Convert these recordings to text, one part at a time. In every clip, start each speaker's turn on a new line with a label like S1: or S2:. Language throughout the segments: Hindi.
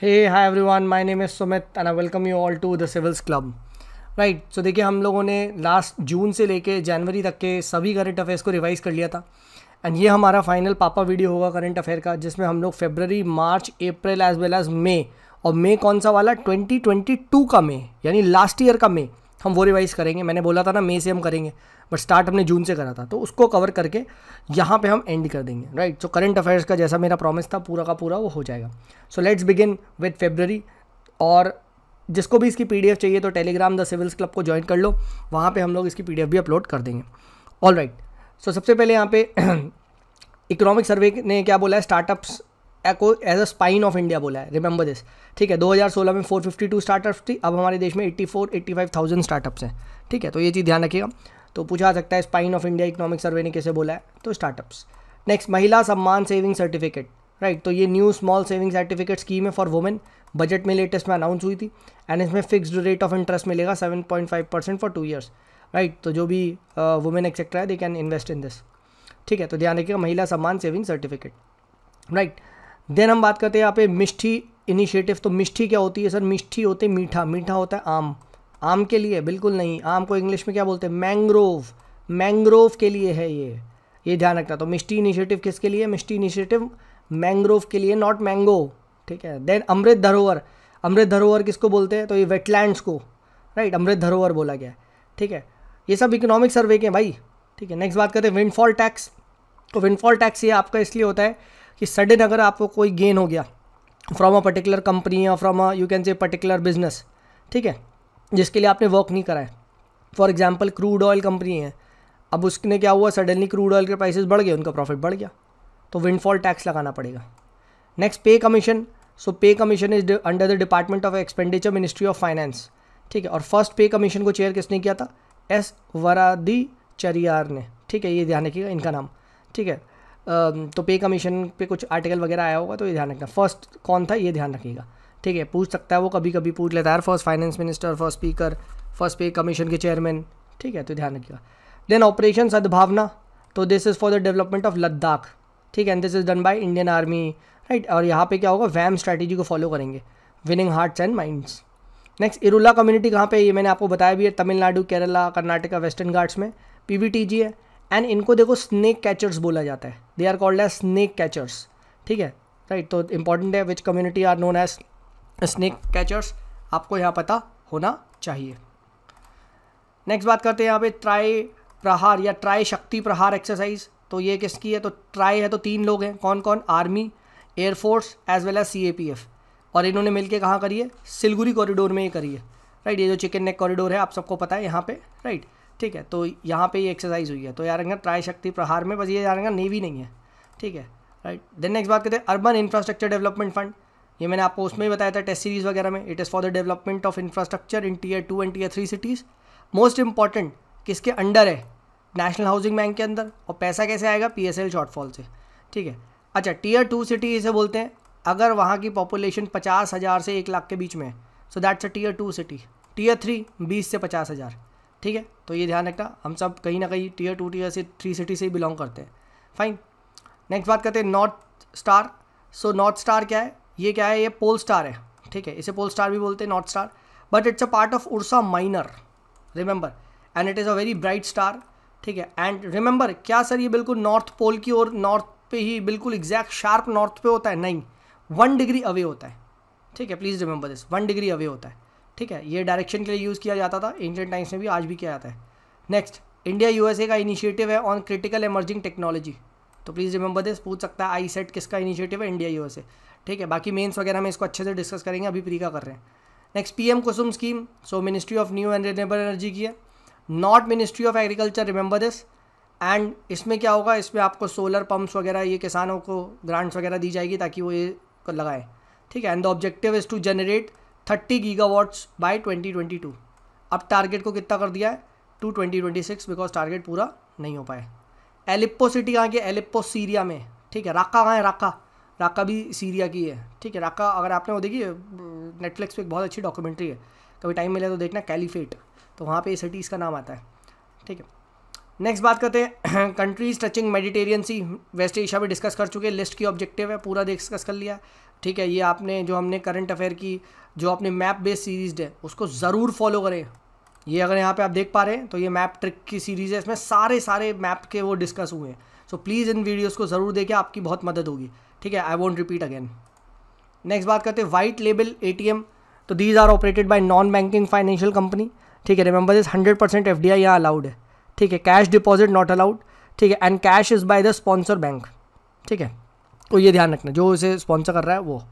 S1: Hey hi everyone my name is Sumit and I welcome you all to the civils club right so देखिए हम लोगों ने लास्ट जून से लेके जनवरी तक के सभी करंट अफेयर्स को रिवाइज कर लिया था एंड ये हमारा फाइनल पापा वीडियो होगा करंट अफेयर का जिसमें हम लोग February March April as well as May और मे कौन सा वाला 2022 का मे यानी लास्ट ईयर का मे हम वो रिवाइज़ करेंगे मैंने बोला था ना मे से हम करेंगे बट स्टार्ट हमने जून से करा था तो उसको कवर करके यहाँ पे हम एंड कर देंगे राइट सो करंट अफेयर्स का जैसा मेरा प्रॉमिस था पूरा का पूरा वो हो जाएगा so let's begin with February और जिसको भी इसकी पीडीएफ चाहिए तो टेलीग्राम द सिविल्स क्लब को ज्वाइन कर लो वहाँ पर हम लोग इसकी पीडीएफ भी अपलोड कर देंगे ऑल राइट सो सबसे पहले यहाँ पे इकोनॉमिक सर्वे ने क्या बोला है स्टार्टअप्स को as a spine of India बोला है रिमेंबर दिस ठीक है 2016 में 452 स्टार्टअप्स थी अब हमारे देश में 84 85,000 स्टार्टअप्स हैं ठीक है तो ये चीज़ ध्यान रखिएगा तो पूछा सकता है spine of India economic survey ने कैसे बोला है तो स्टार्टअप्स नेक्स्ट महिला सम्मान सेविंग सर्टिफिकेट राइट तो ये new small saving certificate scheme है फॉर वुमेन बजट में लेटेस्ट में अनाउंस हुई थी एंड इसमें फिक्स्ड रेट ऑफ इंटरेस्ट मिलेगा 7.5 percent for two years right तो जो भी वुमेन एक्सेट्रा है they can invest in this ठीक है तो ध्यान रखिएगा महिला सम्मान सेविंग सर्टिफिकेट राइट देन हम बात करते हैं यहाँ पे मिष्ठी इनिशिएटिव तो मिष्ठी क्या होती है सर मिष्ठी होते मीठा मीठा होता है आम आम के लिए बिल्कुल नहीं आम को इंग्लिश में क्या बोलते हैं मैंग्रोव मैंग्रोव के लिए है ये ये ध्यान रखना तो मिष्टी इनिशिएटिव किसके लिए मिष्टी इनिशिएटिव मैंग्रोव के लिए नॉट मैंगो ठीक है देन अमृत धरोहर अमृत धरोहर किसको बोलते हैं तो ये वेटलैंड्स को राइट अमृत धरोहर बोला गया ठीक है ये सब इकोनॉमिक सर्वे के भाई ठीक है नेक्स्ट बात करते हैं विंडफॉल टैक्स तो विंडफॉल टैक्स ये आपका इसलिए होता है कि सडन अगर आपको कोई गेन हो गया फ्रॉम अ पर्टिकुलर कंपनी या from a you can say particular business ठीक है जिसके लिए आपने वर्क नहीं कराए for example crude oil company है अब उसने क्या हुआ सडनली क्रूड ऑयल के प्राइसेस बढ़ गए उनका प्रॉफिट बढ़ गया तो विंडफॉल टैक्स लगाना पड़ेगा नेक्स्ट पे commission so pay commission is under the department of expenditure ministry of finance ठीक है और फर्स्ट पे कमीशन को चेयर किसने किया था एस वरादी चरियार ने ठीक है ये ध्यान रखिएगा इनका नाम ठीक है तो पे कमीशन पे कुछ आर्टिकल वगैरह आया होगा तो ये ध्यान रखना फर्स्ट कौन था ये ध्यान रखिएगा ठीक है पूछ सकता है वो कभी कभी पूछ लेता है first finance minister first speaker first pay commission के चेयरमैन ठीक है तो ध्यान रखिएगा देन ऑपरेशन सद्भावना तो this is for the development of Ladakh ठीक है and this is done by Indian army right और यहाँ पे क्या होगा वैम स्ट्रैटेजी को फॉलो करेंगे winning hearts and minds next Irula community कहाँ पे ये मैंने आपको बताया भी है तमिलनाडु केरला कर्नाटका वेस्टर्न घाट्स में पीवीटीजी है एंड इनको देखो स्नेक कैचर्स बोला जाता है they are called as snake catchers ठीक है राइट तो इंपॉर्टेंट है which community are known as snake catchers आपको यहाँ पता होना चाहिए नेक्स्ट बात करते हैं यहाँ पे ट्राई प्रहार या ट्राई शक्ति प्रहार एक्सरसाइज तो ये किसकी है तो ट्राई है तो तीन लोग हैं कौन कौन army air force as well as sea और इन्होंने मिलके कहाँ करी है सिलगुरी कॉरिडोर में ही करी है राइट ये जो चिकन नेक कॉरिडोर है आप सबको पता है यहाँ पे राइट ठीक है तो यहाँ पे ये एक्सरसाइज हुई है तो यार ट्राई शक्ति प्रहार में बस ये यार नेवी नहीं है ठीक है राइट देन नेक्स्ट बात करते हैं अर्बन इंफ्रास्ट्रक्चर डेवलपमेंट फंड ये मैंने आपको उसमें भी बताया था टेस्ट सीरीज़ वगैरह में it is for the development of infrastructure in tier two and tier three cities most important किसके अंडर है नेशनल हाउसिंग बैंक के अंदर और पैसा कैसे आएगा पी एस एल शॉर्टफॉल से ठीक है अच्छा टीयर टू सिटी इसे बोलते हैं अगर वहाँ की पॉपुलेशन पचास हज़ार से एक लाख के बीच में है so that's a tier two city tier three बीस से पचास हज़ार ठीक है तो ये ध्यान रखना हम सब कहीं ना कहीं टीयर टू टीयर से थ्री सिटी से ही बिलोंग करते हैं फाइन नेक्स्ट बात करते हैं north star so north star क्या है ये क्या है ये पोल स्टार है ठीक है इसे पोल स्टार भी बोलते हैं north star but it's a part of Ursa Minor remember and it is a very bright star ठीक है एंड रिमेंबर क्या सर ये बिल्कुल नॉर्थ पोल की ओर नॉर्थ पे ही बिल्कुल एग्जैक्ट शार्प नॉर्थ पे होता है नहीं वन डिग्री अवे होता है ठीक है please remember this one degree away होता है ठीक है ये डायरेक्शन के लिए यूज़ किया जाता था एंशियंट टाइम्स में भी आज भी किया जाता है नेक्स्ट इंडिया यूएसए का इनिशिएटिव है ऑन क्रिटिकल एमर्जिंग टेक्नोलॉजी तो प्लीज़ रिमेंबर दिस पूछ सकता है आई सेट किसका इनिशिएटिव है इंडिया यूएसए ठीक है बाकी मेंस वगैरह में इसको अच्छे से डिस्कस करेंगे अभी प्री का कर रहे हैं next PM Kusum scheme so ministry of new and renewable energy की है not ministry of agriculture remember this and इसमें क्या होगा इसमें आपको सोलर पम्प्स वगैरह ये किसानों को ग्रांट्स वगैरह दी जाएगी ताकि वो ये लगाए ठीक है and the objective is to generate thirty gigawatts by 2022 अब टारगेट को कितना कर दिया है टू 2026 बिकॉज टारगेट पूरा नहीं हो पाए एलिप्पो सिटी कहाँ की एलिप्पो सीरिया में ठीक है राका कहाँ है राका राका भी सीरिया की है ठीक है राका अगर आपने वो देखी नेटफ्लिक्स पे एक बहुत अच्छी डॉक्यूमेंट्री है कभी टाइम मिले तो देखना कैलीफेट तो वहाँ पे ये सिटीज़ का नाम आता है ठीक है नेक्स्ट बात करते हैं countries touching Mediterranean sea West Asia भी डिस्कस कर चुके हैं लिस्ट की ऑब्जेक्टिव है पूरा डिस्कस कर लिया ठीक है ये आपने जो हमने करंट अफेयर की जो अपने मैप बेस्ड सीरीज है उसको ज़रूर फॉलो करें ये अगर यहाँ पे आप देख पा रहे हैं तो ये मैप ट्रिक की सीरीज़ है इसमें सारे सारे मैप के वो डिस्कस हुए हैं सो प्लीज़ इन वीडियोज़ को ज़रूर देखें आपकी बहुत मदद होगी ठीक है I won't repeat again next बात करते हैं वाइट लेबल ए तो these are operated by non banking financial company ठीक है remember this hundred percent F D I यहाँ अलाउड है ठीक है कैश डिपॉजिट नॉट अलाउड ठीक है and cash is by the sponsor bank ठीक है तो ये ध्यान रखना जो इसे स्पॉन्सर कर रहा है वो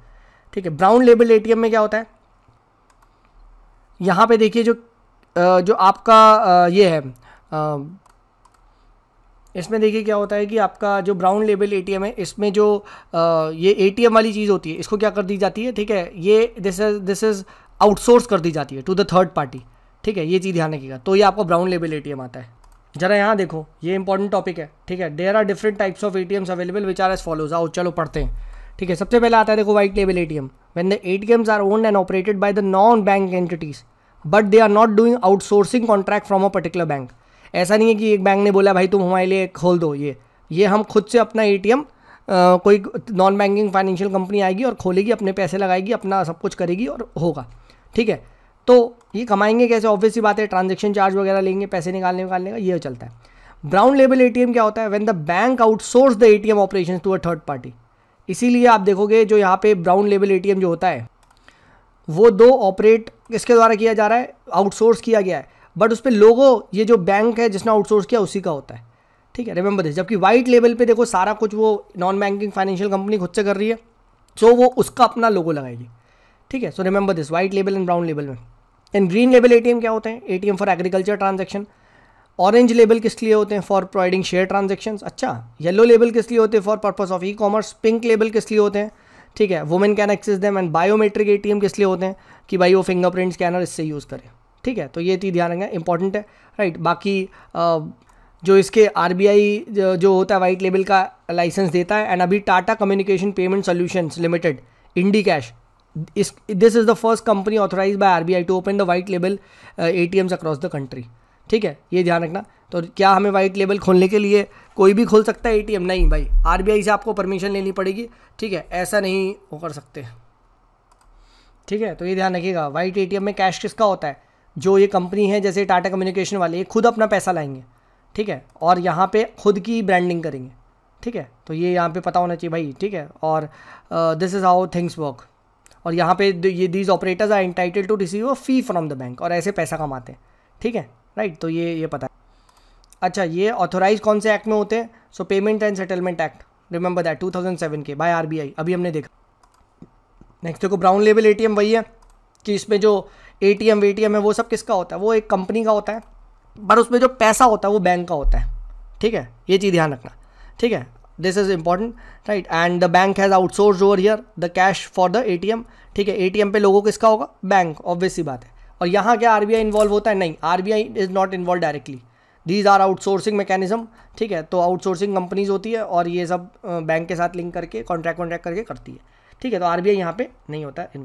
S1: ठीक है ब्राउन लेबल एटीएम में क्या होता है यहाँ पे देखिए जो जो आपका ये है इसमें देखिए क्या होता है कि आपका जो ब्राउन लेबल ए है इसमें जो आ, ये ए वाली चीज़ होती है इसको क्या कर दी जाती है ठीक है ये this is this is outsource कर दी जाती है टू द थर्ड पार्टी ठीक है ये चीज़ ध्यान रखिएगा तो ये आपको ब्राउन लेबल ए आता है जरा यहाँ देखो ये इंपॉर्टेंट टॉपिक है ठीक है there are different types of A T Ms available which are as follows आओ चलो पढ़ते हैं ठीक है सबसे पहले आता है देखो white label A T M when the A T Ms are owned and operated by the non bank entities but they are not doing outsourcing contract from a particular bank ऐसा नहीं है कि एक बैंक ने बोला भाई तुम हमारे लिए खोल दो ये ये हम खुद से अपना ए कोई नॉन बैंकिंग फाइनेंशियल कंपनी आएगी और खोलेगी अपने पैसे लगाएगी अपना सब कुछ करेगी और होगा ठीक है तो ये कमाएंगे कैसे ही बात है ट्रांजेक्शन चार्ज वगैरह लेंगे पैसे निकालने निकालने का ये चलता है ब्राउन लेबल एटीएम क्या होता है when the bank outsource the ATM operations to a third party इसीलिए आप देखोगे जो यहाँ पे ब्राउन लेबल एटीएम जो होता है वो दो ऑपरेट किसके द्वारा किया जा रहा है आउटसोर्स किया गया है बट उस पर लोगो ये जो बैंक है जिसने आउटसोर्स किया उसी का होता है ठीक है रिमेंबर दिस जबकि वाइट लेवल पे देखो सारा कुछ वो नॉन बैंकिंग फाइनेंशियल कंपनी खुद से कर रही है सो so वो उसका अपना लोगो लगाएगी ठीक है so remember this white level and brown level में एंड ग्रीन लेवल ए क्या होते हैं uh for agriculture transaction orange label किस लिए होते हैं फॉर प्रोवाइडिंग शेयर ट्रांजेक्शन अच्छा येलो लेबल किस लिए होते हैं for purpose of e commerce pink label किस लिए होते हैं ठीक है women can access them and biometric ए किस लिए होते हैं कि भाई वो फिंगरप्रिंट स्कैनर इससे यूज़ करें ठीक है तो ये चीज़ ध्यान रखना इंपॉर्टेंट है राइट बाकी आ, जो इसके आर जो होता है वाइट लेबल का लाइसेंस देता है एंड अभी Tata Communication Payment Solutions Limited Indicash इस this is the first company authorise by R to open the white label A T Ms across the country ठीक है ये ध्यान रखना तो क्या हमें वाइट लेबल खोलने के लिए कोई भी खोल सकता है ए नहीं भाई आर से आपको परमिशन लेनी पड़ेगी ठीक है ऐसा नहीं वो कर सकते ठीक है तो ये ध्यान रखिएगा वाइट ए में कैश किसका होता है जो ये कंपनी है जैसे टाटा कम्युनिकेशन वाले ये खुद अपना पैसा लाएंगे ठीक है और यहाँ पे खुद की ब्रांडिंग करेंगे ठीक है तो ये यहाँ पे पता होना चाहिए भाई ठीक है और this is how things work और यहाँ पे ये these operators are entitle to receive a fee from the bank और ऐसे पैसा कमाते हैं ठीक है राइट तो ये ये पता है अच्छा ये ऑथोराइज कौन से एक्ट में होते हैं so payment and settlement act remember that 2007 के बाय आरबीआई अभी हमने देखा नेक्स्ट देखो ब्राउन लेवल एटीएम वही है कि इसमें जो ए टी एम वे टी एम है वो सब किसका होता है वो एक कंपनी का होता है पर उसमें जो पैसा होता है वो बैंक का होता है ठीक है ये चीज़ ध्यान रखना ठीक है this is important right and the bank has outsource over here the cash for the A T M ठीक है ए टी एम पे लोगों किसका होगा बैंक ऑब्वियसली बात है और यहाँ क्या आर बी आई इन्वॉल्व होता है नहीं R B I is not involve directly these are outsourcing mechanism ठीक है तो आउटसोर्सिंग कंपनीज होती है और ये सब बैंक के साथ लिंक करके कॉन्ट्रैक्ट वॉन्ट्रैक्ट करके करती है ठीक है तो आर बी आई यहाँ पर नहीं होता है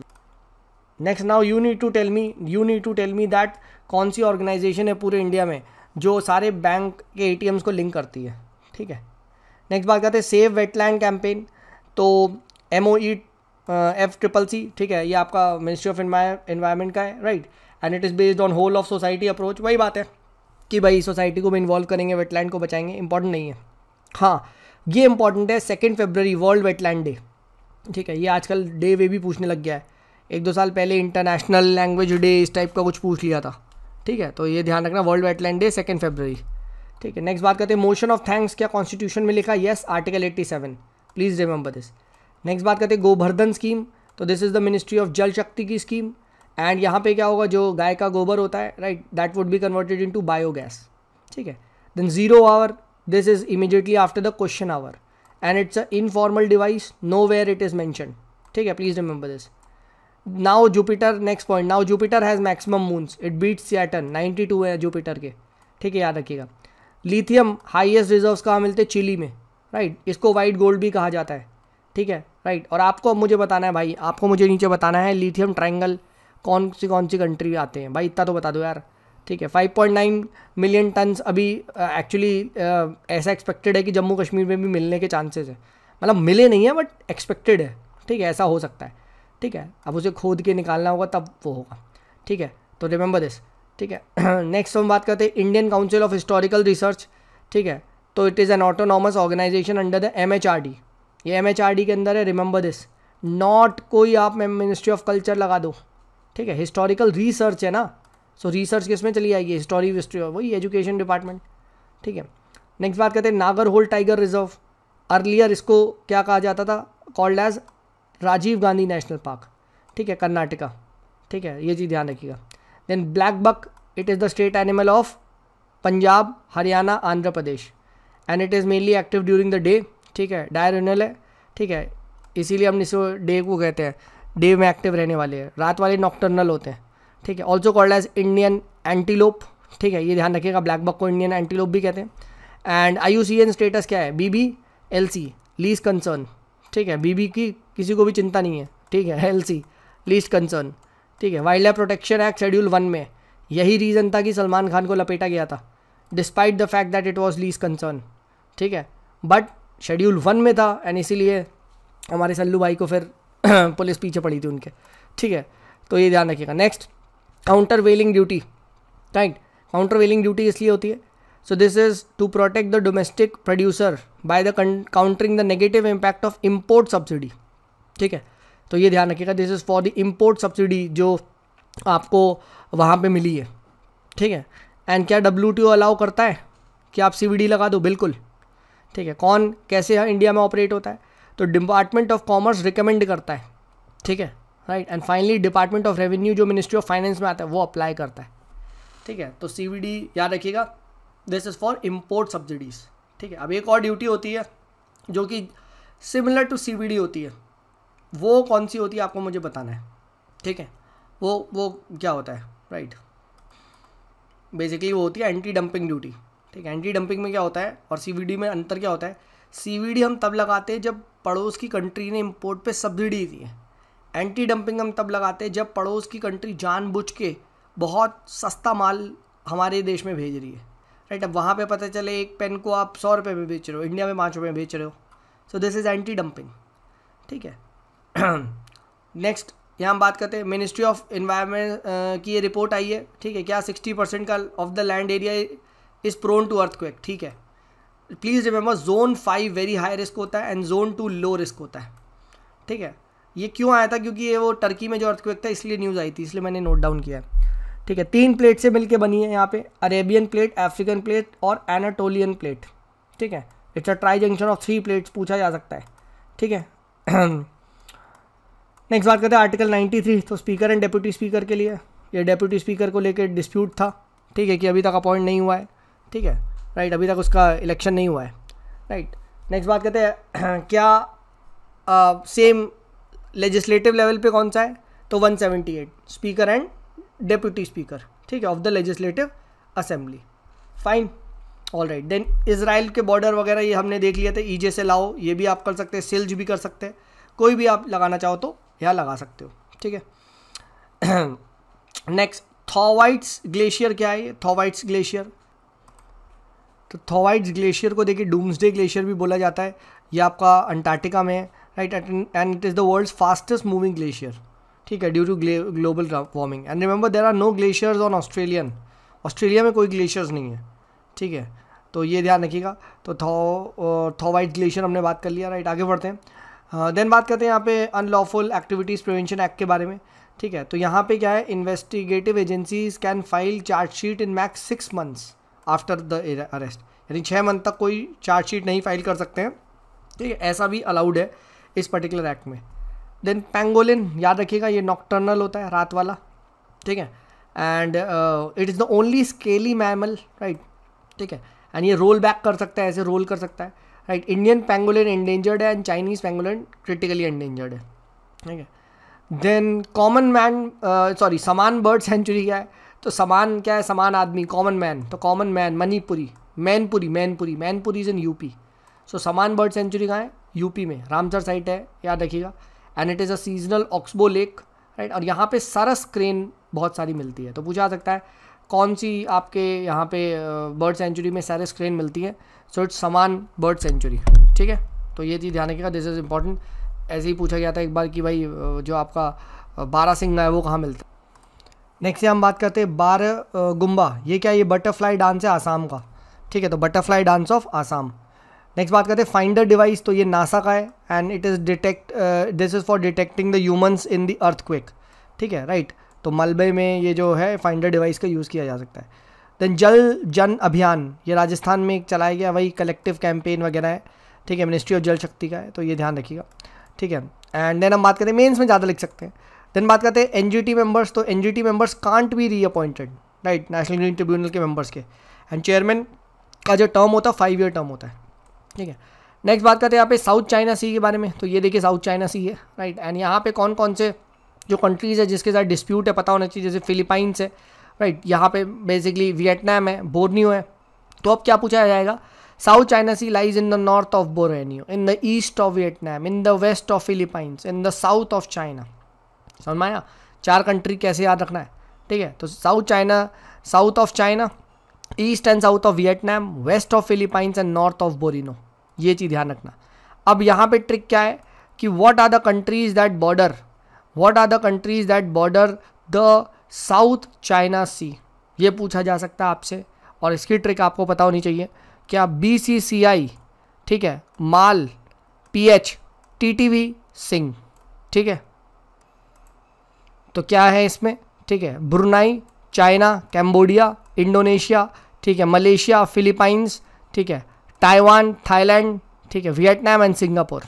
S1: next now you need to tell me you need to tell me that कौन सी ऑर्गेनाइजेशन है पूरे इंडिया में जो सारे बैंक के ए को लिंक करती है ठीक है नेक्स्ट बात करते हैं सेव वेटलैंड कैंपेन तो M O E F triple C ठीक है ये आपका मिनिस्ट्री ऑफ इन्वायरमेंट का है right and it is based on whole of society approach वही बात है कि भाई सोसाइटी को भी इन्वॉल्व करेंगे वेटलैंड को बचाएंगे इंपॉर्टेंट नहीं है हाँ ये इंपॉर्टेंट है second February world wetland day ठीक है ये आजकल डे वे भी पूछने लग गया है एक दो साल पहले इंटरनेशनल लैंग्वेज डे इस टाइप का कुछ पूछ लिया था ठीक है तो ये ध्यान रखना world wetland day second February ठीक है नेक्स्ट बात करते हैं मोशन ऑफ थैंक्स क्या कॉन्स्टिट्यूशन में लिखा yes article eighty seven please remember this next बात करते हैं गोवर्धन स्कीम तो this is the ministry of Jal Shakti की स्कीम एंड यहाँ पे क्या होगा जो गाय का गोबर होता है right that would be converted in to biogas ठीक है then zero hour this is immediately after the question hour and it's a informal device nowhere it is mention ठीक है please remember this now Jupiter next point now Jupiter has maximum moons it beat Saturn 92 है जुपिटर के ठीक है याद रखिएगा लिथियम हाईएस्ट रिजर्व्स कहाँ मिलते हैं चिली में राइट इसको वाइट गोल्ड भी कहा जाता है ठीक है राइट और आपको अब मुझे बताना है भाई आपको मुझे नीचे बताना है लिथियम ट्राइंगल कौन सी कौन सी कंट्री आते हैं भाई इतना तो बता दो यार ठीक है 5.9 मिलियन टन्स अभी एक्चुअली uh, uh, ऐसा एक्सपेक्टेड है कि जम्मू कश्मीर में भी मिलने के चांसेस है मतलब मिले नहीं है बट एक्सपेक्टेड है ठीक है ऐसा हो सकता है ठीक है अब उसे खोद के निकालना होगा तब वो होगा ठीक है तो रिमेंबर दिस ठीक है नेक्स्ट हम बात करते हैं Indian council of historical research ठीक है तो it is an autonomous organisation under the M H R D ये एम एच आर डी के अंदर है रिमेंबर दिस नॉट कोई आप मिनिस्ट्री ऑफ कल्चर लगा दो ठीक है हिस्टोरिकल रिसर्च है ना सो रिसर्च किस में चली आएगी हिस्टोरी हिस्ट्री वही एजुकेशन डिपार्टमेंट ठीक है नेक्स्ट बात करते हैं नागर होल टाइगर रिजर्व अर्लियर इसको क्या कहा जाता था called as Rajiv Gandhi national park ठीक है कर्नाटका ठीक है ये चीज़ ध्यान रखिएगा then black buck it is the state animal of Punjab Haryana Andhra Pradesh and it is mainly active during the day ठीक है डायरल है ठीक है इसीलिए हम इस डे को कहते हैं डे में एक्टिव रहने वाले हैं रात वाले नॉक्टर्नल होते हैं ठीक है also called as Indian antelope ठीक है ये ध्यान रखिएगा ब्लैक बक को इंडियन एंटीलोप भी कहते हैं and I U C N status क्या है B B L C least concern ठीक है बीबी की किसी को भी चिंता नहीं है ठीक है एल सी लीस्ट कंसर्न ठीक है wild life protection act schedule one में यही रीज़न था कि सलमान खान को लपेटा गया था despite the fact that it was least concern ठीक है बट शेड्यूल वन में था एंड इसीलिए हमारे सल्लू भाई को फिर पुलिस पीछे पड़ी थी उनके ठीक है तो ये ध्यान रखिएगा next countervailing duty right countervailing duty इसलिए होती है So this is to protect the domestic producer by the countering the negative impact of import subsidy. ठीक है तो ये ध्यान रखिएगा this is for the import subsidy जो आपको वहाँ पे मिली है ठीक है एंड क्या डब्ल्यू टी ओ अलाउ करता है कि आप सी वी डी लगा दो बिल्कुल ठीक है कौन कैसे है इंडिया में ऑपरेट होता है तो डिपार्टमेंट ऑफ कॉमर्स रिकमेंड करता है ठीक है right and finally department of revenue जो मिनिस्ट्री ऑफ फाइनेंस में आता है वो अप्लाई करता है ठीक है तो सी वी डी याद रखिएगा this is for import subsidies ठीक है अब एक और ड्यूटी होती है जो कि सिमिलर टू डी होती है वो कौन सी होती है आपको मुझे बताना है ठीक है वो वो क्या होता है राइट right. बेसिकली वो होती है एंटी डंपिंग ड्यूटी ठीक है एंटी डंपिंग में क्या होता है और डी में अंतर क्या होता है डी हम तब लगाते हैं जब पड़ोस की कंट्री ने इम्पोर्ट पर सब्सिडी दी है एंटी डंपिंग हम तब लगाते हैं जब पड़ोस की कंट्री जानबूझ के बहुत सस्ता माल हमारे देश में भेज रही है राइट अब वहाँ पे पता चले एक पेन को आप सौ रुपये में बेच रहे हो इंडिया में पाँच रुपये में बेच रहे हो so this is anti dumping ठीक है नेक्स्ट यहाँ हम बात करते हैं मिनिस्ट्री ऑफ इन्वायरमेंट की ये रिपोर्ट आई है ठीक है क्या सिक्सटी परसेंट का of the land area is prone to earth ठीक है please remember zone five very high risk होता है and zone two low risk होता है ठीक है ये क्यों आया था क्योंकि ये वो टर्की में जो क्वेक था इसलिए न्यूज़ आई थी इसलिए मैंने नोट डाउन किया है ठीक है तीन प्लेट से मिलके बनी है यहाँ पे अरेबियन प्लेट अफ्रीकन प्लेट और एनाटोलियन प्लेट ठीक है it's a tri junction of three plates पूछा जा सकता है ठीक है नेक्स्ट बात करते हैं आर्टिकल 93 तो स्पीकर एंड डेप्यूटी स्पीकर के लिए ये डेप्यूटी स्पीकर को लेकर डिस्प्यूट था ठीक है कि अभी तक अपॉइंट नहीं हुआ है ठीक है राइट अभी तक उसका इलेक्शन नहीं हुआ है राइट नेक्स्ट बात करते हैं क्या आ, सेम लेजिस्लेटिव लेवल पे कौन सा है तो 178 स्पीकर एंड डेप्यूटी स्पीकर ठीक है of the legislative assembly fine all right then Israel के बॉर्डर वगैरह ये हमने देख लिया था ईजे e से लाओ ये भी आप कर सकते हैं सिल्ज भी कर सकते हैं कोई भी आप लगाना चाहो तो यहाँ लगा सकते हो ठीक है नेक्स्ट थॉवाइट्स ग्लेशियर क्या है ये थॉवाइट्स ग्लेशियर तो थॉवाइट्स ग्लेशियर को देखिए डूम्सडे ग्लेशियर भी बोला जाता है ये आपका अंटार्कटिका में है right and it is the world's fastest moving glacier ठीक है due to global warming and remember there are no glaciers on Australian Australia में कोई ग्लेशियर्स नहीं है ठीक है तो ये ध्यान रखिएगा तो थॉ थॉ वाइट ग्लेशियर हमने बात कर लिया राइट आगे बढ़ते हैं देन बात करते हैं यहाँ पे अनलॉफुल एक्टिविटीज़ प्रिवेंशन एक्ट के बारे में ठीक है तो यहाँ पे क्या है investigative agencies can file chargesheet in max six months after the arrest यानी छः मंथ तक कोई चार्जशीट नहीं फाइल कर सकते हैं ठीक है ऐसा भी अलाउड है इस पर्टिकुलर एक्ट में देन पेंगोलिन याद रखिएगा ये नॉक्टर्नल होता है रात वाला ठीक है and it is the only scaly mammal right ठीक है एंड ये रोल बैक कर सकता है ऐसे रोल कर सकता है राइट इंडियन पेंगोलिन इंडेंजर्ड है and Chinese pangolin critically endangered है ठीक है then common man sorry Saman bird sanctuary क्या है तो समान क्या है समान आदमी कॉमन मैन तो common man Manipuri Mainpuri Mainpuri Mainpuri is in UP so Saman bird century कहाँ है यूपी में रामसर साइट है याद रखिएगा and it is a seasonal oxbow lake right और यहाँ पे सरस क्रेन बहुत सारी मिलती है तो पूछा जा सकता है कौन सी आपके यहाँ पे बर्ड सेंचुरी में सरस क्रेन मिलती है so it's Saman bird sanctuary ठीक है तो ये चीज़ ध्यान रखिएगा दिस इज़ इम्पॉर्टेंट ऐसे ही पूछा गया था एक बार कि भाई जो आपका बारा सिंह है वो कहाँ मिलता है नेक्स्ट हम बात करते हैं बार गुम्बा ये क्या ये बटरफ्लाई डांस है आसाम का ठीक है तो butterfly dance of Assam next बात करते हैं फाइंडर डिवाइस तो ये नासा का है and it is detect this is for detecting the humans in the earthquake ठीक है राइट right? तो मलबे में ये जो है फाइंडर डिवाइस का यूज़ किया जा सकता है देन जल जन अभियान ये राजस्थान में एक चलाया गया वही कलेक्टिव कैंपेन वगैरह है ठीक है मिनिस्ट्री ऑफ जल शक्ति का है तो ये ध्यान रखिएगा ठीक है एंड देन हम बात करते हैं मेन्स में ज़्यादा लिख सकते हैं देन बात करते हैं एन जी टी मेम्बर्स तो N G T members can't be reappointed right national green tribunal के मेम्बर्स के एंड चेयरमैन का जो टर्म होता है फाइव ईयर टर्म होता है ठीक है नेक्स्ट बात करते हैं यहाँ पे साउथ चाइना सी के बारे में तो ये देखिए साउथ चाइना सी है राइट एंड यहाँ पे कौन कौन से जो कंट्रीज़ है जिसके साथ डिस्प्यूट है पता होना चाहिए जैसे फिलीपाइंस है राइट यहाँ पे बेसिकली वियतनाम है बोर्नियो है तो अब क्या पूछा जाएगा South China Sea lies in the north of Borneo in the east of Vietnam in the west of Philippines in the south of China समझ में चार कंट्री कैसे याद रखना है ठीक है तो South China south of China east and south of Vietnam west of Philippines and north of Borneo ये चीज़ ध्यान रखना अब यहाँ पे ट्रिक क्या है कि what are the countries that border what are the countries that border the South China Sea ये पूछा जा सकता है आपसे और इसकी ट्रिक आपको पता होनी चाहिए क्या बी सी सी आई ठीक है mal P H T T V Singh ठीक है तो क्या है इसमें ठीक है ब्रुनाई चाइना कैम्बोडिया इंडोनेशिया ठीक है मलेशिया फिलीपाइंस ठीक है ताइवान थाईलैंड ठीक है वियतनाम एंड सिंगापुर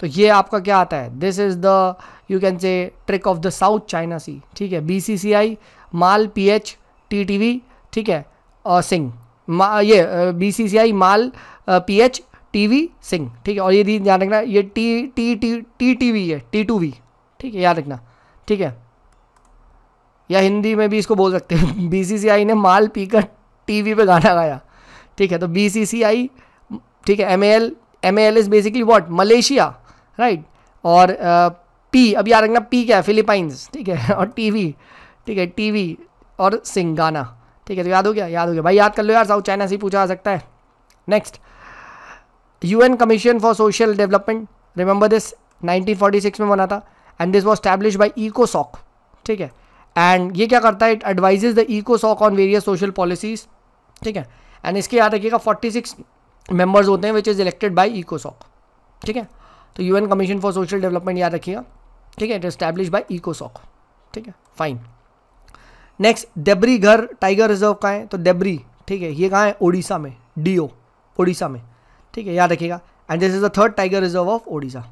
S1: तो ये आपका क्या आता है this is the you can say trick of the South China Sea ठीक है B C C I mal P H T T V ठीक है और सिंह ये B C C I mal P H T V Singh ठीक है और ये दी याद रखना ये T T T T T V है टी टू वी ठीक है याद रखना ठीक है या हिंदी में भी इसको बोल सकते हैं बी सी सी आई ने माल पीकर टी वी पर गाना गाया ठीक है तो बी सी सी आई ठीक है M A L M L is basically what Malaysia right और पी अब याद रखना पी क्या है फिलीपाइंस ठीक है और टी वी ठीक है टी वी और सिंगाना ठीक है तो याद हो गया याद हो गया भाई याद कर लो यार साउथ चाइना से पूछा आ सकता है next UN commission for social development remember this 1946 में बना था and this was established by ईको सॉक ठीक है एंड ये क्या करता है इट एडवाइजेज द ईको सॉक ऑन वेरियस सोशल पॉलिसीज ठीक है एंड इसके याद रखिएगा फोर्टी सिक्स मेम्बर्स होते हैं विच इज़ इलेक्टेड बाई इकोसॉक ठीक है तो UN commission for social development याद रखिएगा ठीक है इट इस्टेब्लिश बाई इकोसॉक ठीक है fine next Debrigarh tiger reserve कहाँ है तो डेबरी ठीक है ये कहाँ है ओडिशा में ओ ओडिशा में ठीक है याद रखिएगा and this is the third tiger reserve of Odisha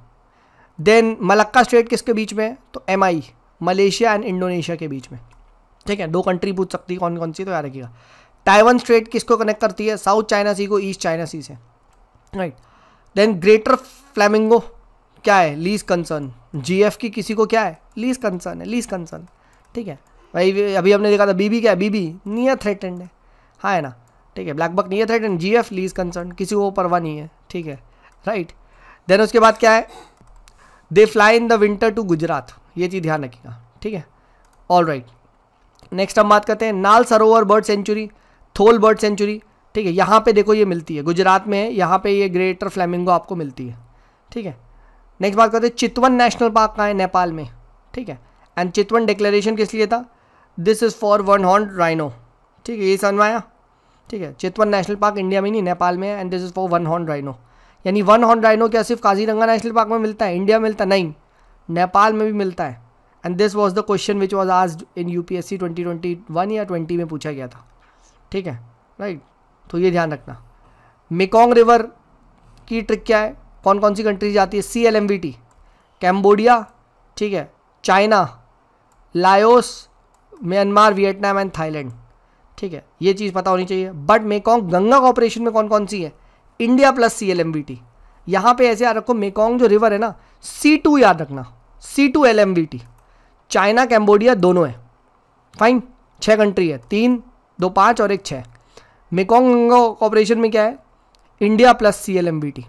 S1: then Malacca Strait किसके बीच में है तो एम मलेशिया एंड इंडोनेशिया के बीच में ठीक है दो कंट्री पूछ सकती है कौन कौन सी तो याद रखिएगा टाइवन स्ट्रेट किसको कनेक्ट करती है साउथ चाइना सी को ईस्ट चाइना सी से राइट देन ग्रेटर फ्लैमिंगो क्या है लीज कंसर्न जी की किसी को क्या है लीज कंसर्न है लीज कंसर्न ठीक है भाई अभी हमने देखा था बीबी क्या है बीबी नियर थ्रेटेंड है हाँ है ना ठीक है blackbuck near threatened G F least concern किसी को परवाह नहीं है ठीक है राइट देन उसके बाद क्या है they fly in the winter to Gujarat ये चीज़ ध्यान रखिएगा ठीक है ऑल राइट नेक्स्ट हम बात करते हैं Nal Sarovar bird sanctuary Thol bird sanctuary ठीक है यहाँ पे देखो ये मिलती है गुजरात में है यहाँ पे ये ग्रेटर फ्लैमिंगो आपको मिलती है ठीक है नेक्स्ट बात करते हैं चितवन नेशनल पार्क कहाँ है नेपाल में ठीक है एंड चितवन डिक्लेरेशन किस लिए था this is for one horn rhino ठीक है ये समझ ठीक है चितवन नेशनल पार्क इंडिया में नहीं नेपाल में है and this is for one horn rhino यानी वन हॉर्न राइनो क्या सिर्फ काजीरंगा नेशनल पार्क में मिलता है इंडिया में मिलता नहीं नेपाल में भी मिलता है and this was the question which was आज in U P S C twenty twenty one या ट्वेंटी में पूछा गया था ठीक है राइट तो ये ध्यान रखना मेकोंग रिवर की ट्रिक क्या है कौन कौन सी कंट्रीज आती है C L M V T Cambodia ठीक है China Laos Myanmar Vietnam and Thailand ठीक है ये चीज़ पता होनी चाहिए बट मेकोंग गंगा कॉपरेशन में कौन कौन सी है India plus C L M V T यहाँ पर ऐसे याद रखो मेकोंग जो रिवर है ना सी टू याद रखना C two L M V T China Cambodia दोनों है फाइन छः कंट्री है तीन दो पाँच और एक छः मेकोंग गंगा कॉपरेशन में क्या है India plus C L M B T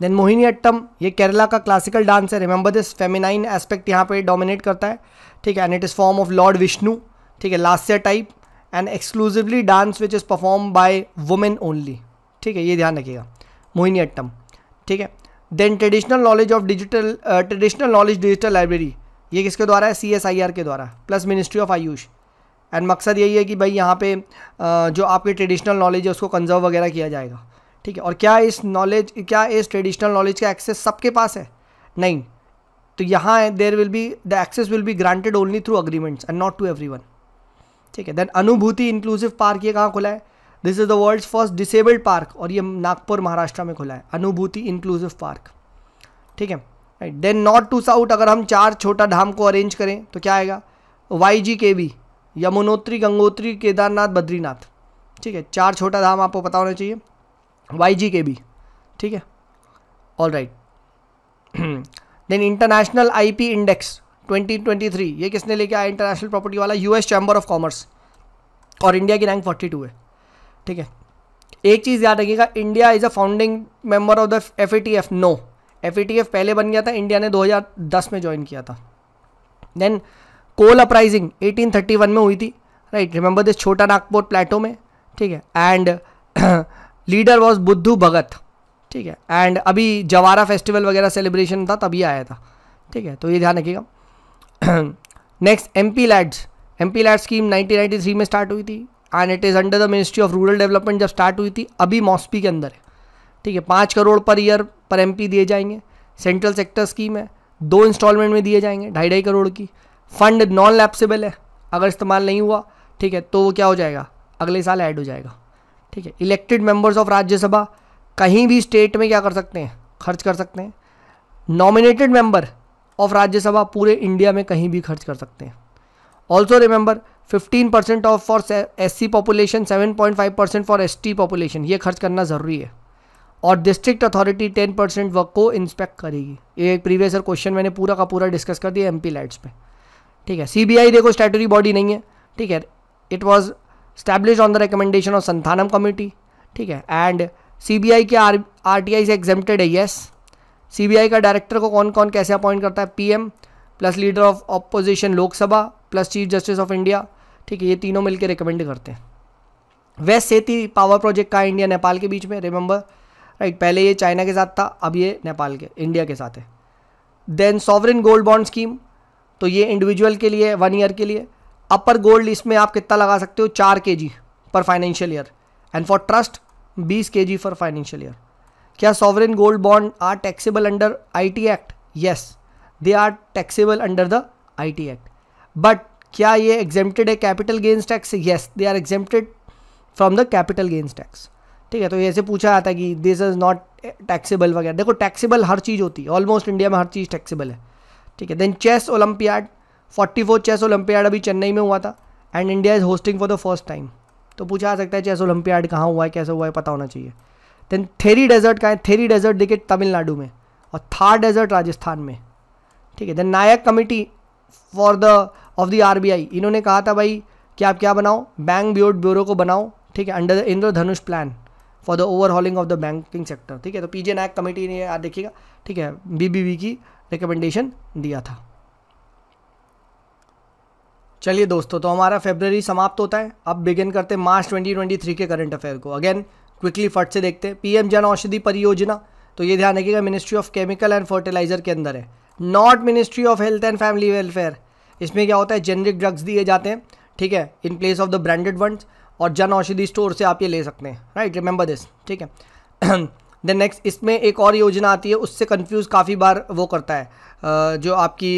S1: then Mohiniyattam ये केरला का क्लासिकल डांस है रिमेंबर दिस फेमिनाइन एस्पेक्ट यहाँ पे डोमिनेट करता है ठीक है and it is form of lord Vishnu ठीक है lasya type and exclusively dance which is perform by women only ठीक है ये ध्यान रखिएगा मोहिनी अट्टम ठीक है then traditional knowledge of digital traditional knowledge digital library ये किसके द्वारा है सी एस आई आर के द्वारा plus ministry of AYUSH and मकसद यही है कि भाई यहाँ पे जो आपकी ट्रेडिशनल नॉलेज है उसको कंजर्व वगैरह किया जाएगा ठीक है और क्या इस नॉलेज क्या इस ट्रेडिशनल नॉलेज का एक्सेस सबके पास है नहीं तो यहाँ there will be the access will be granted only through agreements and not to every ठीक है देन अनुभूति इंक्लूसिव पार्क ये कहाँ खुला है this is the world's first disabled park और ये नागपुर महाराष्ट्र में खुला है अनुभूति इंक्लूसिव पार्क ठीक है right then north to south अगर हम चार छोटा धाम को अरेंज करें तो क्या आएगा Y G K B Yamunotri Gangotri Kedarnath Badrinath ठीक है चार छोटा धाम आपको पता होना चाहिए वाई जी के भी ठीक है all right then international IP index 2023 ये किसने लेके आया इंटरनेशनल प्रॉपर्टी वाला यूएस चैम्बर ऑफ कॉमर्स और इंडिया की रैंक 42 है ठीक है एक चीज़ याद रखिएगा India is a founding member of the F A T F no F A T F पहले बन गया था इंडिया ने दस में ज्वाइन किया था देन कोल अपराइजिंग 1831 में हुई थी राइट रिमेंबर दिस छोटा नागपुर प्लेटो में ठीक है एंड लीडर वॉज बुद्धू भगत ठीक है एंड अभी जवारा फेस्टिवल वगैरह सेलिब्रेशन था तभी आया था ठीक है तो ये ध्यान रखिएगा next M P LADS M P LAD scheme 1993 में स्टार्ट हुई थी and it is under the ministry of rural development जब स्टार्ट हुई थी अभी मॉस्पी के अंदर है ठीक है पाँच करोड़ पर ईयर पर एम दिए जाएंगे सेंट्रल सेक्टर स्कीम है दो इंस्टॉलमेंट में दिए जाएंगे ढाई ढाई करोड़ की फंड नॉन लैप्सेबल है अगर इस्तेमाल नहीं हुआ ठीक है तो वो क्या हो जाएगा अगले साल ऐड हो जाएगा ठीक है इलेक्टेड मेंबर्स ऑफ राज्यसभा कहीं भी स्टेट में क्या कर सकते हैं खर्च कर सकते हैं नॉमिनेटेड मेंबर ऑफ राज्यसभा पूरे इंडिया में कहीं भी खर्च कर सकते हैं also remember 15 percent of for S C population seven point five percent for S T population ये खर्च करना ज़रूरी है और डिस्ट्रिक्ट अथॉरिटी 10 परसेंट वर्क को इंस्पेक्ट करेगी ये एक प्रीवियस क्वेश्चन मैंने पूरा का पूरा डिस्कस कर दिया एम पी लाइट्स में ठीक है सीबीआई देखो स्टैटरी बॉडी नहीं है ठीक है it was established on the recommendation of Santhanam committee ठीक है एंड सीबीआई के आर आरटीआई से एग्जेप्टेड है येस सीबीआई का डायरेक्टर को कौन कौन कैसे अपॉइंट करता है PM plus leader of opposition Lok Sabha plus chief justice of India ठीक है ये तीनों मिलकर रिकमेंड करते हैं वेस्ट सेती पावर प्रोजेक्ट का इंडिया नेपाल के बीच में रिमेंबर राइट पहले ये चाइना के साथ था अब ये नेपाल के इंडिया के साथ है then sovereign gold bond scheme तो ये इंडिविजुअल के लिए वन ईयर के लिए अपर गोल्ड इसमें आप कितना लगा सकते हो चार के जी पर financial year and for trust बीस K G for financial year क्या sovereign gold bond are taxable under I T act yes they are taxable under the I T act but क्या ये एग्जेम्प्टेड है capital gains tax yes they are exempted from the capital gains tax ठीक है तो ऐसे पूछा जाता है कि दिस इज़ नॉट टैक्सेबल वगैरह देखो टैक्सेबल हर चीज़ होती है ऑलमोस्ट इंडिया में हर चीज़ टैक्सेबल है ठीक है then chess olympiad forty four chess olympiad अभी चेन्नई में हुआ था and India is hosting for the first time तो पूछा जा सकता है चेस ओलंपियाड कहाँ हुआ है कैसे हुआ है पता होना चाहिए देन थेरी डेजर्ट कहाँ है थेरी डेजर्ट देखिए तमिलनाडु में और थार डेजर्ट राजस्थान में ठीक है then Nayak committee for the of the R इन्होंने कहा था भाई कि आप क्या बनाओ बैंक ब्योड ब्यूरो को बनाओ ठीक है under the Indradhanush plan for the overhauling of the banking sector ठीक है तो पीजे नायक कमेटी ने देखिएगा ठीक है बीबीबी की रिकमेंडेशन दिया था चलिए दोस्तों तो हमारा फेबररी समाप्त होता है अब बिगिन करते हैं मार्च 2023 के करंट अफेयर को अगेन क्विकली फट से देखते हैं पीएम जन औषधि परियोजना तो ये ध्यान रखिएगा ministry of chemical and fertiliser के अंदर है not ministry of health and family welfare इसमें क्या होता है जेनरिक ड्रग्स दिए जाते हैं ठीक है in place of the branded ones और जन औषधि स्टोर से आप ये ले सकते हैं राइट रिमेंबर दिस ठीक है देन नेक्स्ट इसमें एक और योजना आती है उससे कंफ्यूज काफ़ी बार वो करता है जो आपकी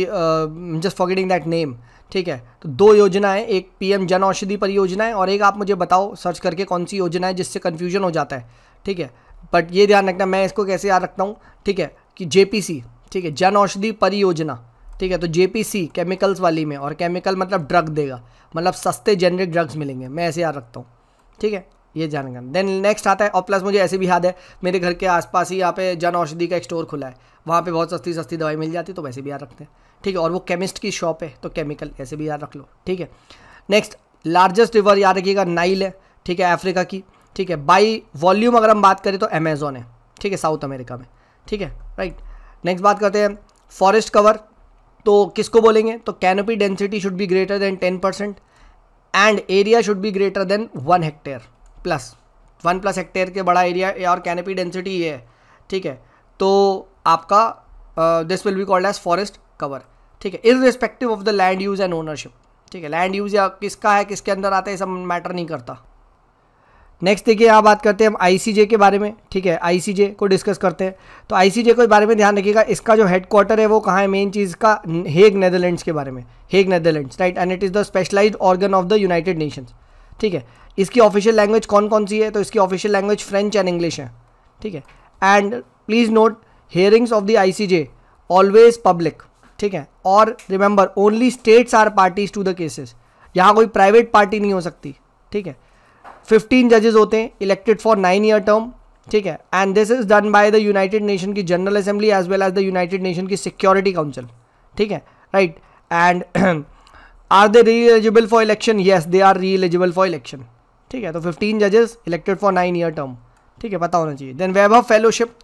S1: जस्ट फॉरगेटिंग दैट नेम ठीक है तो दो योजना है एक पीएम जन औषधि परियोजना है और एक आप मुझे बताओ सर्च करके कौन सी योजना है जिससे कन्फ्यूजन हो जाता है ठीक है बट ये ध्यान रखना मैं इसको कैसे याद रखता हूँ ठीक है कि सी ठीक है जन औषधि परियोजना ठीक है तो सी केमिकल्स वाली में और केमिकल मतलब ड्रग देगा मतलब सस्ते जेनरिक ड्रग्स मिलेंगे मैं ऐसे याद रखता हूँ ठीक है ये जानगन देन नेक्स्ट आता है और प्लस मुझे ऐसे भी याद है मेरे घर के आसपास ही यहाँ पे जन औषधि का एक स्टोर खुला है वहाँ पे बहुत सस्ती सस्ती दवाई मिल जाती है तो वैसे भी याद रखते हैं ठीक है और वो केमिस्ट की शॉप है तो केमिकल ऐसे भी याद रख लो ठीक है नेक्स्ट लार्जेस्ट रिवर याद रखिएगा नाइल है ठीक है अफ्रीका की ठीक है बाई वॉल्यूम अगर हम बात करें तो अमेजोन है ठीक है साउथ अमेरिका में ठीक है राइट नेक्स्ट बात करते हैं फॉरेस्ट कवर तो किसको बोलेंगे तो canopy density should be greater than ten percent and area should be greater than one hectare plus one plus hectare के बड़ा एरिया और कैनपी डेंसिटी ये है ठीक है तो आपका this will be called as forest cover ठीक है irrespective of the land use and ownership ठीक है लैंड यूज़ या किसका है किसके अंदर आता है सब मैटर नहीं करता नेक्स्ट देखिए यहाँ बात करते हैं हम आई के बारे में ठीक है आई को डिस्कस करते हैं तो आईसीजे के बारे में ध्यान रखिएगा इसका जो हेडक्वार्टर है वो कहाँ है मेन चीज़ का हेग नेदरलैंड्स के बारे में Hague Netherlands right and it is the specialised organ of the United Nations ठीक है इसकी ऑफिशियल लैंग्वेज कौन कौन सी है तो इसकी official language French and English है ठीक है and please note hearings of the J always public ठीक है और remember only states are parties to the cases यहाँ कोई प्राइवेट पार्टी नहीं हो सकती ठीक है फिफ्टीन जजेस होते हैं elected for nine year term ठीक है and this is done by the United Nation की general assembly as well as the United Nation की सिक्योरिटी काउंसिल ठीक है right and are they re eligible for election yes they are re eligible for election ठीक है तो फिफ्टीन जजेस elected for nine year term ठीक है पता होना चाहिए देन वैभव फेलोशिप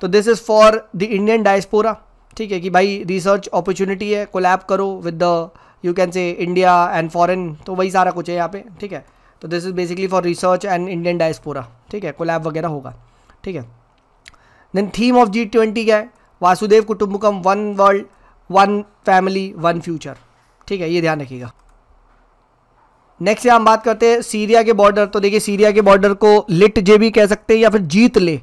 S1: तो this is for the Indian diaspora ठीक है कि भाई रिसर्च अपॉर्चुनिटी है कोलैब करो with the you can say India and foreign तो वही सारा कुछ है यहाँ पे ठीक है तो this is basically for research and Indian diaspora ठीक है कोलैब वगैरह होगा ठीक है then theme of G twenty क्या है Vasudhaiva Kutumbakam one world one family one future ठीक है ये ध्यान रखिएगा नेक्स्ट हम बात करते हैं सीरिया के बॉर्डर तो देखिए सीरिया के बॉर्डर को लिट जे भी कह सकते हैं या फिर जीत ले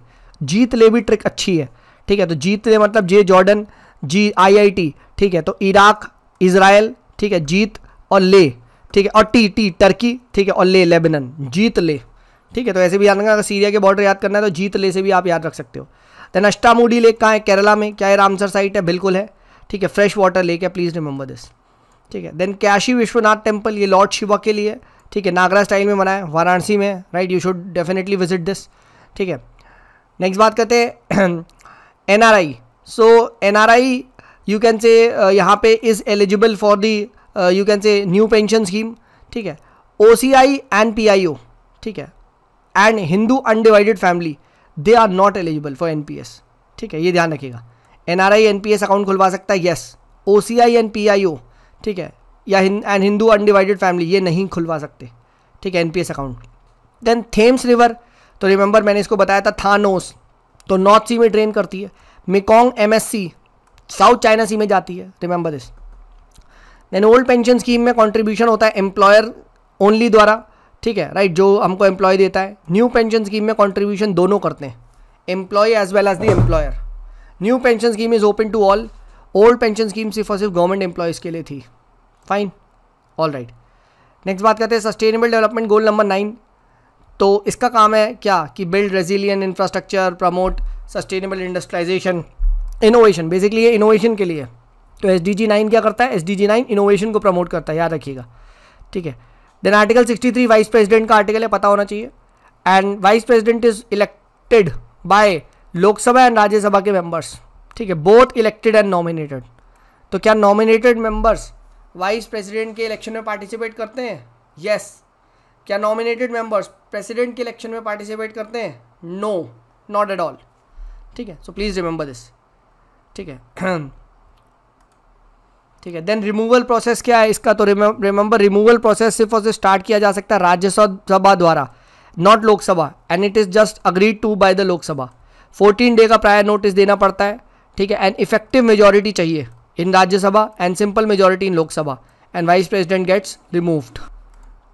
S1: जीत ले भी ट्रिक अच्छी है ठीक है तो जीत ले मतलब जे जॉर्डन जी आईआईटी ठीक है तो इराक इसराइल ठीक है जीत और ले ठीक है और टी टी टर्की ठीक है और ले लेबनन जीत ले ठीक है तो ऐसे भी याद रखना अगर सीरिया के बॉर्डर याद करना है तो जीत ले से भी आप याद रख सकते हो देन अष्टामूडी लेक कहाँ है केरला में क्या है रामसर साइट है बिल्कुल है ठीक है फ्रेश वाटर लेक है प्लीज़ रिमेंबर दिस ठीक है देन काशी विश्वनाथ टेम्पल ये लॉर्ड शिवा के लिए ठीक है नागरा स्टाइल में बनाए वाराणसी में right you should definitely visit this ठीक है नेक्स्ट बात करते हैं N R I so N R I you can say यहाँ पे is eligible for the you can say new pension scheme ठीक है ओ C I and P I O ठीक है and Hindu undivided family they are not eligible for N P S ठीक है ये ध्यान रखिएगा N R I N P S account खुलवा सकता है yes O C I and P I O ठीक है या एंड हिंदू अनडिवाइडेड फैमिली ये नहीं खुलवा सकते ठीक है an account then Thames river तो रिमेंबर मैंने इसको बताया था थानोस तो नॉर्थ सी में ड्रेन करती है मेकोंग एमएससी साउथ चाइना सी में जाती है remember this then old pension scheme में कॉन्ट्रीब्यूशन होता है एम्प्लॉयर ओनली द्वारा ठीक है राइट जो हमको एम्प्लॉय देता है न्यू पेंशन स्कीम में कॉन्ट्रीब्यूशन दोनों करते हैं employ as well as the employer new pension scheme is open to all old pension scheme सिर्फ और सिर्फ गवर्नमेंट एम्प्लॉयज़ के लिए थी फाइन ऑल राइट नेक्स्ट बात करते हैं sustainable development goal number nine तो इसका काम है क्या कि build resilient infrastructure promote sustainable industrialisation innovation basically ये इनोवेशन के लिए तो एस डी जी नाइन क्या करता है S D G nine innovation को प्रमोट करता है याद रखिएगा ठीक है then article sixty three vice president का आर्टिकल है पता होना चाहिए and vice president is elected by Lok Sabha and Rajya Sabha के मेंबर्स ठीक है बोथ इलेक्टेड एंड नॉमिनेटेड तो क्या नॉमिनेटेड मेंबर्स वाइस प्रेसिडेंट के इलेक्शन में पार्टिसिपेट करते हैं यस yes. क्या नॉमिनेटेड मेंबर्स प्रेसिडेंट के इलेक्शन में पार्टिसिपेट करते हैं नो नॉट एट ऑल ठीक है सो प्लीज़ रिमेंबर दिस ठीक है ठीक है देन रिमूवल प्रोसेस क्या है इसका तो रिमेंबर रिमूवल प्रोसेस सिर्फ और सिर्फ स्टार्ट किया जा सकता है राज्यसभा द्वारा not Lok Sabha and it is just agreed to by the Lok Sabha 14 day का प्रायर नोटिस देना पड़ता है ठीक है एंड इफेक्टिव मेजोरिटी चाहिए in Rajya Sabha and simple majority in Lok Sabha and vice president gets removed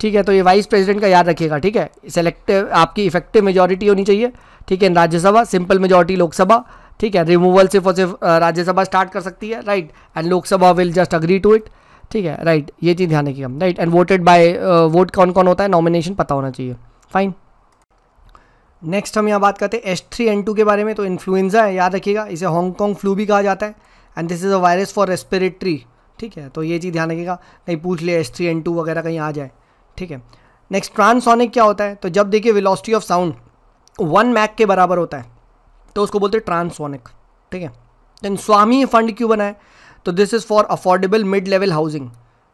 S1: ठीक है तो ये वाइस प्रेसिडेंट का याद रखिएगा ठीक है सेलेक्टिव आपकी इफेक्टिव मेजोरिटी होनी चाहिए ठीक है in Rajya Sabha simple majority Lok Sabha ठीक है रिमूवल सिर्फ और सिर्फ राज्यसभा स्टार्ट कर सकती है right and Lok Sabha will just agree to it ठीक है राइट ये चीज़ ध्यान रखिएगा right and voted by vote कौन कौन होता है नॉमिनेशन पता होना चाहिए फाइन नेक्स्ट हम यहाँ बात करते हैं एच थ्री एन टू के बारे में तो इन्फ्लुएंजा है याद रखिएगा इसे हांगकॉन्ग फ्लू भी कहा जाता है and this is a virus for respiratory ठीक है तो ये चीज़ ध्यान रखिएगा कहीं पूछ लिया एच थ्री एन टू वगैरह कहीं आ जाए ठीक है नेक्स्ट ट्रांसोनिक क्या होता है तो जब देखिए velocity of sound one Mach के बराबर होता है तो उसको बोलते हैं ट्रांसोनिक ठीक है देन स्वामी फंड क्यों बनाए तो this is for affordable mid level housing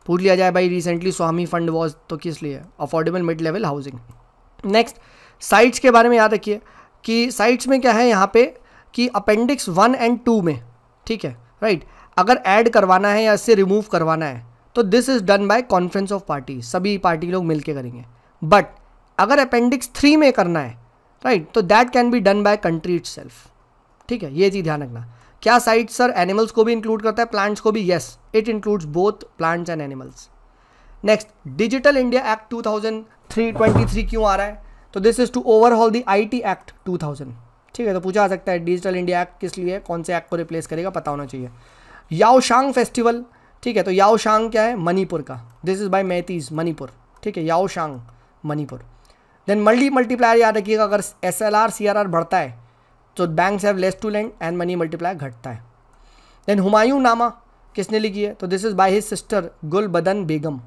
S1: पूछ लिया जाए भाई रिसेंटली स्वामी फंड वॉज तो किस लिए affordable mid level housing next sites के बारे में याद रखिए कि साइट्स में क्या है यहाँ पे कि अपेंडिक्स वन एंड टू में ठीक है राइट right? अगर ऐड करवाना है या इससे रिमूव करवाना है तो this is done by conference of party सभी पार्टी लोग मिलके करेंगे बट अगर अपेंडिक्स थ्री में करना है राइट right? तो that can be done by country it ठीक है ये चीज़ ध्यान रखना क्या साइट सर एनिमल्स को भी इंक्लूड करता है प्लांट्स को भी yes it includes both plants and animals next digital India act 2003 23 क्यों आ रहा है तो this is to overall the IT act 2000 ठीक है तो पूछा आ सकता है डिजिटल इंडिया एक्ट किस लिए कौन से एक्ट को रिप्लेस करेगा पता होना चाहिए याओशांग फेस्टिवल ठीक है तो याओशांग क्या है मणिपुर का this is by Meiteis Manipur ठीक है Yaoshang Manipur then multi multiplier याद रखिएगा अगर S L R C R R बढ़ता है तो banks have less to land and money multiplier घटता है देन हुमायूं नामा किसने लिखी है तो this is by his sister Gul Badan Begum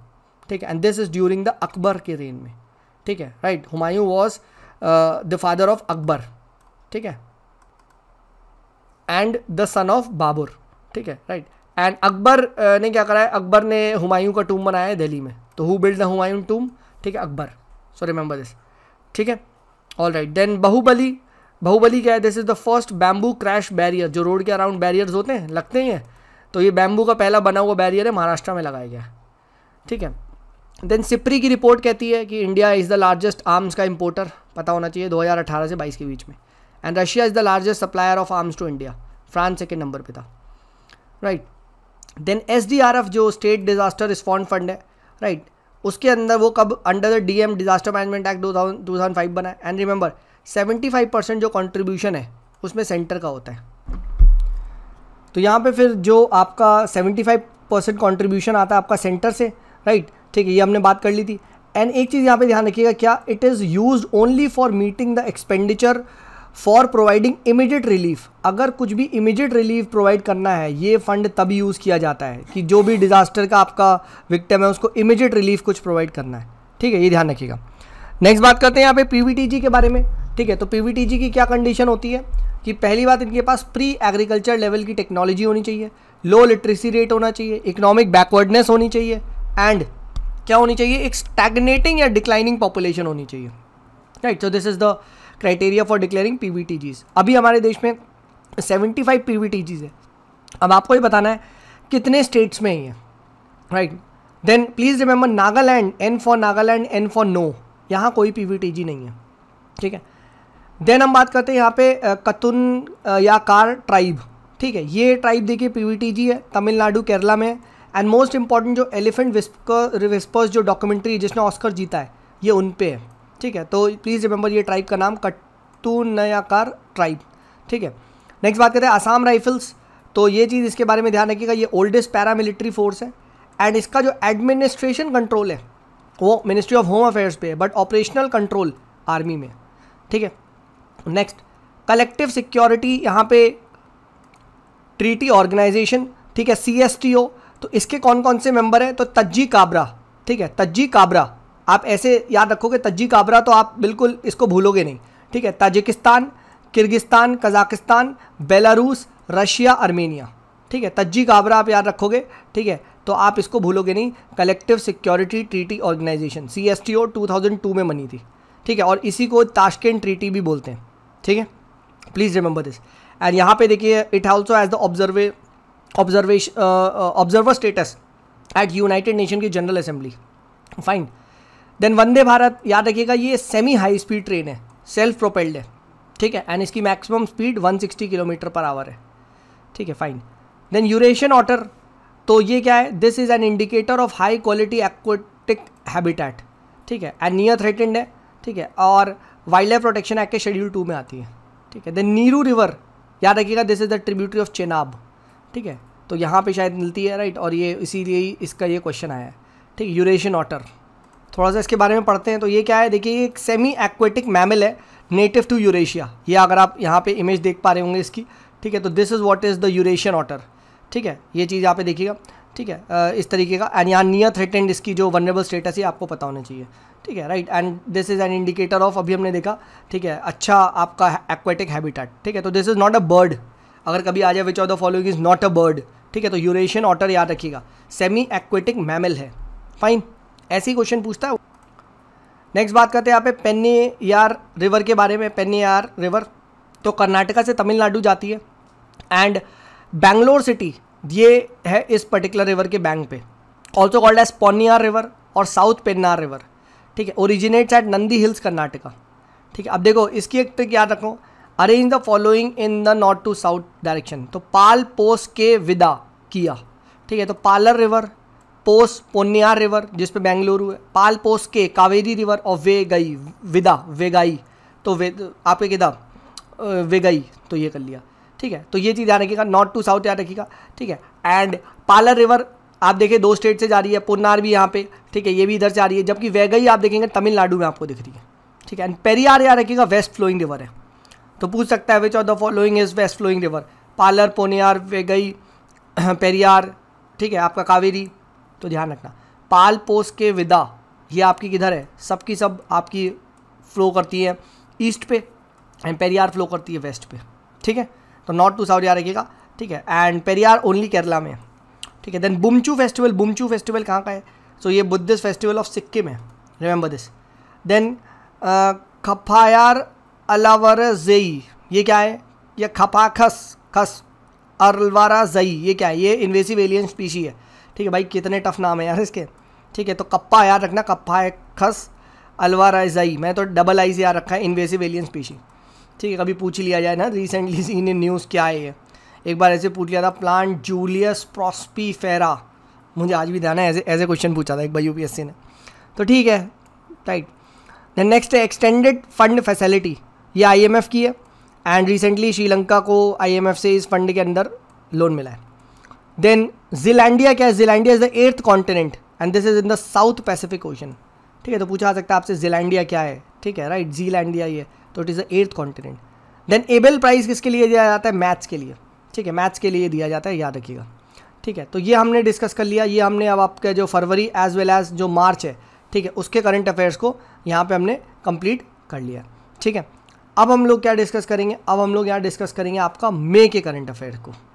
S1: ठीक है and this is during the Akbar के रेन में ठीक है right Humayun was the father of Akbar ठीक है and the son of Babur ठीक है राइट एंड अकबर ने क्या करा है अकबर ने हुमायूं का टूम बनाया है दिल्ली में तो who build the Humayun tomb ठीक है अकबर सो रिमेंबर दिस ठीक है all right then Bahubali Bahubali क्या है this is the first bamboo crash barrier जो रोड के अराउंड बैरियर्स होते हैं लगते ही हैं तो ये बैम्बू का पहला बना हुआ बैरियर है महाराष्ट्र में लगाया गया ठीक है देन सिप्री की रिपोर्ट कहती है कि India is the largest arms का इम्पोर्टर पता होना चाहिए 2018 से 22 के बीच में and Russia is the largest supplier of arms to India France second number पे था राइट देन एस जो स्टेट डिज़ास्टर रिस्पॉन्ड फंड है राइट right? उसके अंदर वो कब under the D M disaster management act two thousand five बना and remember seventy five percent जो कॉन्ट्रीब्यूशन है उसमें सेंटर का होता है तो यहाँ पे फिर जो आपका सेवेंटी फाइव परसेंट कॉन्ट्रीब्यूशन आता है आपका सेंटर से राइट ठीक है ये हमने बात कर ली थी एंड एक चीज़ यहाँ पे ध्यान रखिएगा क्या it is use only for meeting the expenditure for providing immediate relief अगर कुछ भी इमीडिएट रिलीफ प्रोवाइड करना है ये फंड तभी यूज़ किया जाता है कि जो भी डिज़ास्टर का आपका विक्टम है उसको इमीडिएट रिलीफ कुछ प्रोवाइड करना है ठीक है ये ध्यान रखिएगा नेक्स्ट बात करते हैं यहाँ पे पीवीटीजी के बारे में ठीक है तो पीवीटीजी की क्या कंडीशन होती है कि पहली बात इनके पास प्री एग्रीकल्चर लेवल की टेक्नोलॉजी होनी चाहिए लो लिटरेसी रेट होना चाहिए इकोनॉमिक बैकवर्डनेस होनी चाहिए एंड क्या होनी चाहिए एक स्टैगनेटिंग या डिक्लाइनिंग पॉपुलेशन होनी चाहिए right so this is the criteria for declaring P V अभी हमारे देश में सेवेंटी फाइव पी वी है अब आपको ही बताना है कितने स्टेट्स में ही है right then please remember Nagaland N for Nagaland N for no यहाँ कोई पी वी टी जी नहीं है ठीक है देन हम बात करते हैं यहाँ पे कतुन या कार ट्राइब ठीक है ये ट्राइब देखिए पी वी टी जी है तमिलनाडु केरला में एंड मोस्ट इंपॉर्टेंट जो एलिफेंट विस्पर्स जो डॉक्यूमेंट्री जिसने ऑस्कर जीता है ये उन पे है ठीक है तो प्लीज़ रिमेंबर ये ट्राइब का नाम कट्टू नयाकार ट्राइब ठीक है नेक्स्ट बात करें आसाम राइफल्स तो ये चीज़ इसके बारे में ध्यान रखिएगा ये ओल्डेस्ट पैरामिलिट्री फोर्स है एंड इसका जो एडमिनिस्ट्रेशन कंट्रोल है वो मिनिस्ट्री ऑफ होम अफेयर्स पे है बट ऑपरेशनल कंट्रोल आर्मी में ठीक है नेक्स्ट कलेक्टिव सिक्योरिटी यहाँ पे ट्रीटी ऑर्गेनाइजेशन ठीक है सी एस टी ओ तो इसके कौन कौन से मेंबर हैं तो तज्जी काबरा ठीक है तज्जी काबरा आप ऐसे याद रखोगे तज्जी काबरा तो आप बिल्कुल इसको भूलोगे नहीं ठीक है Tajikistan Kyrgyzstan Kazakhstan Belarus Russia Armenia ठीक है तज्जी काबरा आप याद रखोगे ठीक है तो आप इसको भूलोगे नहीं collective security treaty organisation C S T O two thousand two में बनी थी ठीक है और इसी को ताशकेन ट्रीटी भी बोलते हैं ठीक है प्लीज़ रिमेंबर दिस एंड यहाँ पे देखिए it also as the observe observation observer status at United Nation की general assembly fine then Vande Bharat याद रखिएगा ये सेमी हाई स्पीड ट्रेन है सेल्फ प्रोपेल्ड है ठीक है एंड इसकी maximum speed 160 kilometre per hour है ठीक है फाइन देन यूरेशियन ऑटर तो ये क्या है this is an indicator of high quality aquatic habitat ठीक है एंड नियर थ्रेटेंड है ठीक है और वाइल्ड लाइफ प्रोटेक्शन एक्ट के शेड्यूल टू में आती है ठीक है देन नीरू रिवर याद रखिएगा this is the tributary of Chenab ठीक है तो यहाँ पे शायद मिलती है राइट और ये इसीलिए इसका ये क्वेश्चन आया है ठीक यूरेशियन ऑटर थोड़ा सा इसके बारे में पढ़ते हैं तो ये क्या है देखिए ये एक सेमी एक्वेटिक मैमल है नेटिव टू यूरेशिया ये अगर आप यहाँ पे इमेज देख पा रहे होंगे इसकी ठीक है तो this is what is the Eurasian otter ठीक है ये चीज़ यहाँ पे देखिएगा ठीक है इस तरीके का एंड यहाँ नियर थ्रेटेंड इसकी जो वनरेबल स्टेटस है आपको पता होना चाहिए ठीक है right and this is an indicator of अभी हमने देखा ठीक है अच्छा आपका एक्वेटिक हैबिटेट ठीक है तो this is not a bird अगर कभी आ जाए which of the following is not a bird ठीक है तो यूरेशियन ऑटर याद रखिएगा सेमी एक्वेटिक मैमल है फाइन ऐसे ही क्वेश्चन पूछता है नेक्स्ट बात करते हैं यहाँ पे पेन्नी यार रिवर के बारे में पेन्नी यार रिवर तो कर्नाटका से तमिलनाडु जाती है एंड बैंगलोर सिटी ये है इस पर्टिकुलर रिवर के बैंक पे also called as Ponniyar river और साउथ पेन्नार रिवर ठीक है originates at Nandi hills Karnataka ठीक है अब देखो इसकी एक ट्रिक याद रखो arrange the following in the north to south direction तो पाल पोस के विदा किया ठीक है तो पालर रिवर पोस पोन्नियार रिवर जिस पे बेंगलुरु है पाल पोस के कावेरी रिवर और वे गई विदा वेगाई तो वे आपके वे गई तो ये कर लिया ठीक है तो ये चीज़ ध्यान रखिएगा नॉर्थ टू साउथ याद रखिएगा ठीक है एंड पालर रिवर आप देखिए दो स्टेट से जा रही है पुन्नार भी यहाँ पे ठीक है ये भी इधर से आ रही है जबकि वैगई आप देखेंगे तमिलनाडु में आपको दिख रही है ठीक है एंड पेरियार याद रखिएगा वेस्ट फ्लोइंग रिवर है तो पूछ सकता है which of the following is west flowing river Palar Ponniyar Vaigai Periyar ठीक है आपका कावेरी तो ध्यान रखना पाल पोस के विदा ये आपकी किधर है सबकी सब आपकी फ्लो करती है ईस्ट पे एंड पेरियार फ्लो करती है वेस्ट पे ठीक है तो नॉर्थ टू साउथ यहाँ रखिएगा ठीक है एंड पेरियार ओनली केरला में ठीक है then Bumchu festival Bumchu festival कहाँ का है सो so, ये बुद्धिस्ट फेस्टिवल ऑफ सिक्किम है रिमेंबर दिस देन खफायार अलावर जई ये क्या है यह खपाखस खस अलवारा जई ये क्या है ये इन्वेसिव एलियन स्पीशी है ठीक है भाई कितने टफ नाम है यार इसके ठीक है तो कप्पा याद रखना कप्पा है खस अलवारा जई मैं तो डबल आई से याद रखा है इन्वेसिव एलियन स्पीशी ठीक है कभी पूछ लिया जाए ना रिसेंटली सी इन न्यूज़ क्या है ये एक बार ऐसे पूछ लिया था प्लांट जूलियस प्रॉस्पी फेरा मुझे आज भी ध्यान है ऐसे ऐसे क्वेश्चन पूछा था एक बार यूपीएससी ने तो ठीक है राइट द नेक्स्ट है एक्सटेंडेड फंड फैसिलिटी ये आई की है एंड रिसेंटली श्रीलंका को आई से इस फंड के अंदर लोन मिला है देन जिलैंडिया क्या है Zealandia is the earth continent and this is in the south Pacific ocean ठीक है तो पूछा सकता है आपसे जिलैंडिया क्या है ठीक है राइट जीलैंडिया ये तो it is the earth continent then Abel prize किसके लिए दिया जाता है मैथ्स के लिए ठीक है मैथ्स के लिए दिया जाता है याद रखिएगा ठीक है तो ये हमने डिस्कस कर लिया ये हमने अब आपके जो फरवरी एज वेल एज जो मार्च है ठीक है उसके करंट अफेयर्स को यहाँ पे हमने कंप्लीट कर लिया ठीक है अब हम लोग क्या डिस्कस करेंगे अब हम लोग यहाँ डिस्कस करेंगे आपका मे के करंट अफेयर को